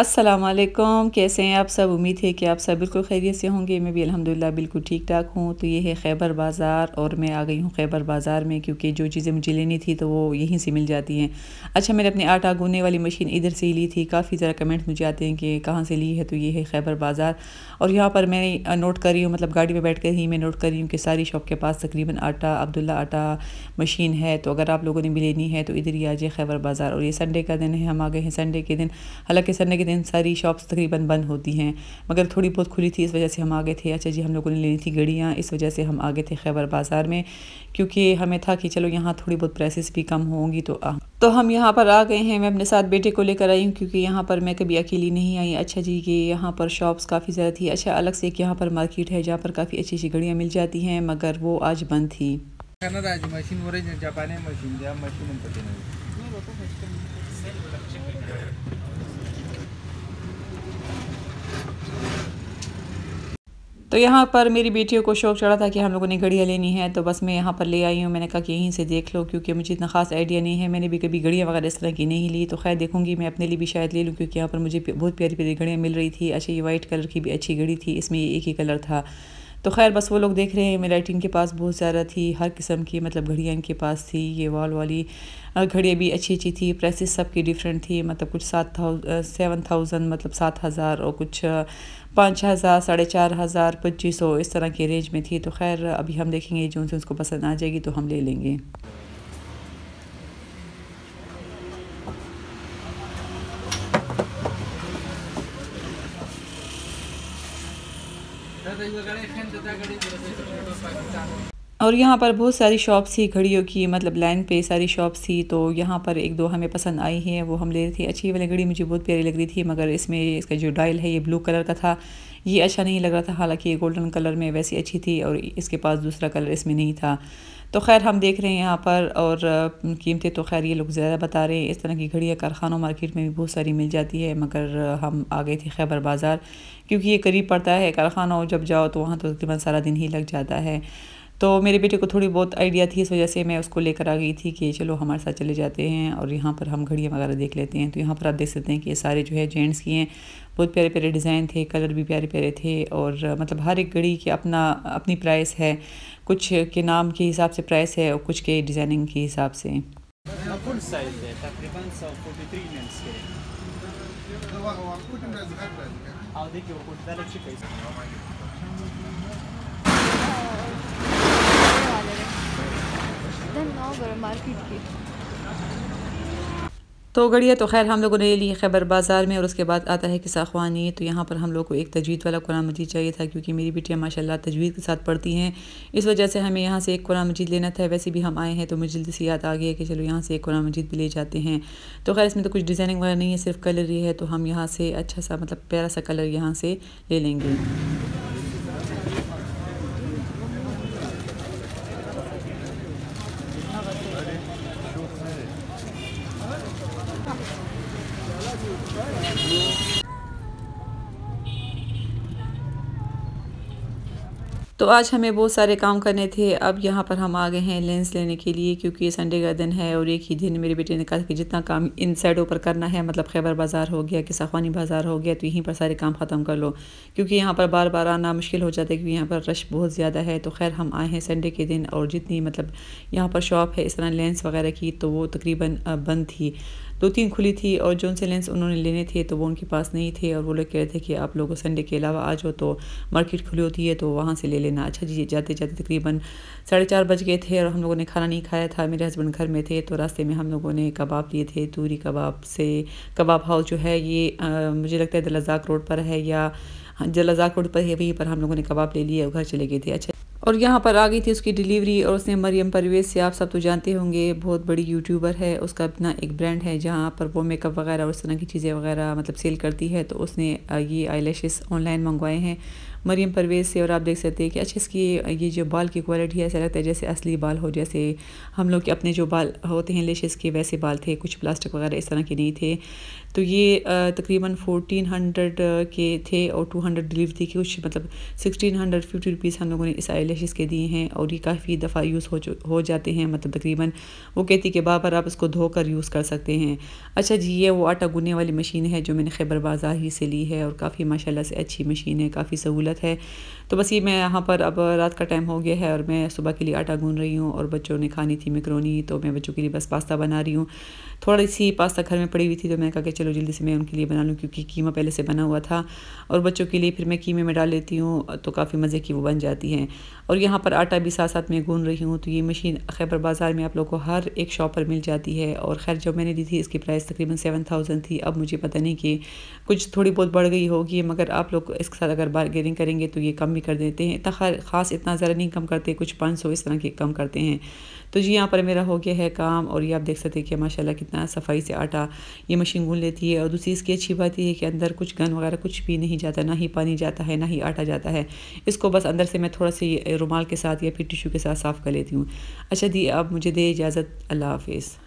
असलकम कैसे हैं आप सब उम्मीद है कि आप सब बिल्कुल खैरियत से होंगे मैं भी अल्हम्दुलिल्लाह बिल्कुल ठीक ठाक हूँ तो ये है खैबर बाज़ार और मैं आ गई हूँ खैबर बाज़ार में क्योंकि जो चीज़ें मुझे लेनी थी तो वो यहीं से मिल जाती हैं अच्छा मैंने अपने आटा गूंदने वाली मशीन इधर से ही ली थी काफ़ी ज़रा कमेंट्स मुझे आते हैं कि कहाँ से ली है तो ये है खैबर बाज़ार और यहाँ पर मैं नोट कर रही हूँ मतलब गाड़ी में बैठ कर ही मैं नोट कर रही हूँ कि सारी शॉप के पास तकरीबन आटा अब्दुल्ला आटा मशीन है तो अगर आप लोगों ने भी लेनी है तो इधर ही आ जाए खैबर बाज़ार और ये संडे का दिन है हम आ गए हैं संडे के दिन हालाँकि संडे के दिन सारी शॉप्स तकरीबन बंद होती हैं मगर थोड़ी बहुत खुली थी इस वजह से हम आगे थे अच्छा जी हम लोगों ने लेनी थी घड़ियाँ इस वजह से हम आगे थे खैबर बाज़ार में क्योंकि हमें था कि चलो यहाँ थोड़ी बहुत प्राइसेस भी कम होंगी तो आ, तो हम यहाँ पर आ गए हैं मैं अपने साथ बेटे को लेकर आई हूँ क्योंकि यहाँ पर मैं कभी अकेली नहीं आई अच्छा जी ये यहाँ पर शॉप्स काफ़ी ज़्यादा थी अच्छा अलग से एक यहाँ पर मार्केट है जहाँ पर काफ़ी अच्छी अच्छी घड़ियाँ मिल जाती हैं मगर वो आज बंद थी मशीन तो यहाँ पर मेरी बेटियों को शौक चढ़ा था कि हम लोगों ने घड़ियाँ लेनी है तो बस मैं यहाँ पर ले आई हूँ मैंने कहा कि यहीं से देख लो क्योंकि मुझे इतना खास आइडिया नहीं है मैंने भी कभी घड़ियाँ वगैरह इस तरह की नहीं ली तो खैर देखूँगी मैं अपने लिए भी शायद ले लूँ क्योंकि यहाँ पर मुझे बहुत प्यारी प्यारी घड़ियाँ मिल रही थी अच्छा ये वाइट कलर की भी अच्छी घड़ी थी इसमें एक ही कलर था तो खैर बस वो लोग देख रहे हैं मेरी राइटिंग के पास बहुत ज़्यादा थी हर किस्म की मतलब घड़ियाँ इनके पास थी ये वॉल वाली घड़ियाँ भी अच्छी अच्छी थी सब सबकी डिफरेंट थी मतलब कुछ सात सेवन थाउजेंड मतलब सात हज़ार और कुछ पाँच हज़ार साढ़े चार हज़ार पच्चीस सौ इस तरह के रेंज में थी तो खैर अभी हम देखेंगे जो उनसे उसको पसंद आ जाएगी तो हम ले लेंगे और यहाँ पर बहुत सारी शॉप्स थी घड़ियों की मतलब लाइन पे सारी शॉप्स थी तो यहाँ पर एक दो हमें पसंद आई हैं वो हम ले रहे थे अच्छी वाली घड़ी मुझे बहुत प्यारी लग रही थी मगर इसमें इसका जो डायल है ये ब्लू कलर का था ये अच्छा नहीं लग रहा था हालांकि ये गोल्डन कलर में वैसी अच्छी थी और इसके पास दूसरा कलर इसमें नहीं था तो खैर हम देख रहे हैं यहाँ पर और कीमतें तो खैर ये लोग ज़्यादा बता रहे हैं इस तरह की घड़ियाँ कारखानों मार्केट में भी बहुत सारी मिल जाती है मगर हम आ गए थे खैबर बाज़ार क्योंकि ये करीब पड़ता है कारखाना जब जाओ तो वहाँ तो तकरीबन सारा दिन ही लग जाता है तो मेरे बेटे को थोड़ी बहुत आइडिया थी इस वजह से मैं उसको लेकर आ गई थी कि चलो हमारे साथ चले जाते हैं और यहाँ पर हम घड़ियाँ वगैरह देख लेते हैं तो यहाँ पर आप देख सकते हैं कि ये सारे जो है जेंट्स की हैं बहुत प्यारे प्यारे डिज़ाइन थे कलर भी प्यारे प्यारे थे और मतलब हर एक घड़ी की अपना अपनी प्राइस है कुछ के नाम के हिसाब से प्राइस है और कुछ के डिज़ाइनिंग के हिसाब से तो गड़िया तो खैर हम लोगों ने ले ली खैबर बाज़ार में और उसके बाद आता है कि साखवानी तो यहाँ पर हम लोग को एक तजवीद वाला कुरान मजीद चाहिए था क्योंकि मेरी बेटियाँ माशाल्लाह तजवीद के साथ पढ़ती हैं इस वजह से हमें यहाँ से एक कुरान मजीद लेना था वैसे भी हम आए हैं तो मुझे जल्दी से याद आ गया कि चलो यहाँ से एक कुरान मजीद भी ले जाते हैं तो खैर इसमें तो कुछ डिज़ाइनिंग वगैरह नहीं है सिर्फ कलर ही है तो हम यहाँ से अच्छा सा मतलब प्यारा सा कलर यहाँ से ले लेंगे तो आज हमें बहुत सारे काम करने थे अब यहाँ पर हम आ गए हैं लेंस लेने के लिए क्योंकि ये संडे का दिन है और एक ही दिन मेरे बेटे ने कहा कि जितना काम इन साइडों पर करना है मतलब खैबर बाज़ार हो गया कि साखवानी बाज़ार हो गया तो यहीं पर सारे काम ख़त्म कर लो क्योंकि यहाँ पर बार बार आना मुश्किल हो जाता है क्योंकि यहाँ पर रश बहुत ज़्यादा है तो खैर हम आए हैं संडे के दिन और जितनी मतलब यहाँ पर शॉप है इस तरह लेंस वगैरह की तो वो तकरीबन बंद थी दो तीन खुली थी और जो उनसे लेंस उन्होंने लेने थे तो वो उनके पास नहीं थे और वो लोग कह रहे थे कि आप लोगों संडे के अलावा आ जाओ तो मार्केट खुली होती है तो वहाँ से ले लेना अच्छा जी जाते जाते तकरीबन साढ़े चार बज गए थे और हम लोगों ने खाना नहीं खाया था मेरे हस्बैंड घर में थे तो रास्ते में हम लोगों ने कबाब लिए थे तूरी कबाब से कबाब हाउस जो है ये आ, मुझे लगता है दलाजाक रोड पर है या जलाजाक हाँ, रोड पर है वहीं पर हम लोगों ने कबाब ले लिए और घर चले गए थे अच्छा और यहाँ पर आ गई थी उसकी डिलीवरी और उसने मरियम परवेज़ से आप सब तो जानते होंगे बहुत बड़ी यूट्यूबर है उसका अपना एक ब्रांड है जहाँ पर वो मेकअप वगैरह और उस तरह की चीज़ें वगैरह मतलब सेल करती है तो उसने ये आई ऑनलाइन मंगवाए हैं मरीम परवेज़ से और आप देख सकते हैं कि अच्छा इसकी ये जो बाल की क्वालिटी है ऐसा लगता है जैसे असली बाल हो जैसे हम लोग के अपने जो बाल होते हैं लेशेस के वैसे बाल थे कुछ प्लास्टिक वगैरह इस तरह के नहीं थे तो ये तकरीबन फोटीन हंड्रेड के थे और टू हंड्रेड डिलीवरी थी कुछ मतलब सिक्सटीन हंड्रेड फिफ्टी रुपीज़ हम लोगों ने इस आई के दिए हैं और ये काफ़ी दफ़ा यूज़ हो हो जाते हैं मतलब तकरीबन वो कहती कि बाबर आप इसको धोकर यूज़ कर सकते हैं अच्छा जी ये वो आटा गुनने वाली मशीन है जो मैंने खैबर बाज़ार ही से ली है और काफ़ी माशाल्लाह से अच्छी मशीन है काफ़ी सहूलत ज़रूरत है तो बस ये मैं यहाँ पर अब रात का टाइम हो गया है और मैं सुबह के लिए आटा गून रही हूँ और बच्चों ने खानी थी मैक्रोनी तो मैं बच्चों के लिए बस पास्ता बना रही हूँ थोड़ी सी पास्ता घर में पड़ी हुई थी तो मैं कहा कि चलो जल्दी से मैं उनके लिए बना लूँ क्योंकि कीमा पहले से बना हुआ था और बच्चों के लिए फिर मैं कीमे में डाल लेती हूँ तो काफ़ी मज़े की वो बन जाती हैं और यहाँ पर आटा भी साथ साथ मैं गून रही हूँ तो ये मशीन खैबर बाज़ार में आप लोग को हर एक शॉप पर मिल जाती है और खैर जब मैंने दी थी इसकी प्राइस तकरीबन सेवन थाउजेंड थी अब मुझे पता नहीं कि कुछ थोड़ी बहुत बढ़ गई होगी मगर आप लोग इसके साथ अगर बार्गेनिंग करेंगे तो ये कम भी कर देते हैं इतना ख़ास इतना ज़रा नहीं कम करते कुछ पाँच सौ इस तरह के कम करते हैं तो जी यहाँ पर मेरा हो गया है काम और ये आप देख सकते हैं कि माशाल्लाह कितना सफाई से आटा ये मशीन गून लेती है और दूसरी इसकी अच्छी बात यह है कि अंदर कुछ गन वगैरह कुछ भी नहीं जाता ना ही पानी जाता है ना ही आटा जाता है इसको बस अंदर से मैं थोड़ा सी रुमाल के साथ या फिर टिशू के साथ साफ़ कर लेती हूँ अच्छा दी आप मुझे दे इजाज़त अल्लाह हाफिज़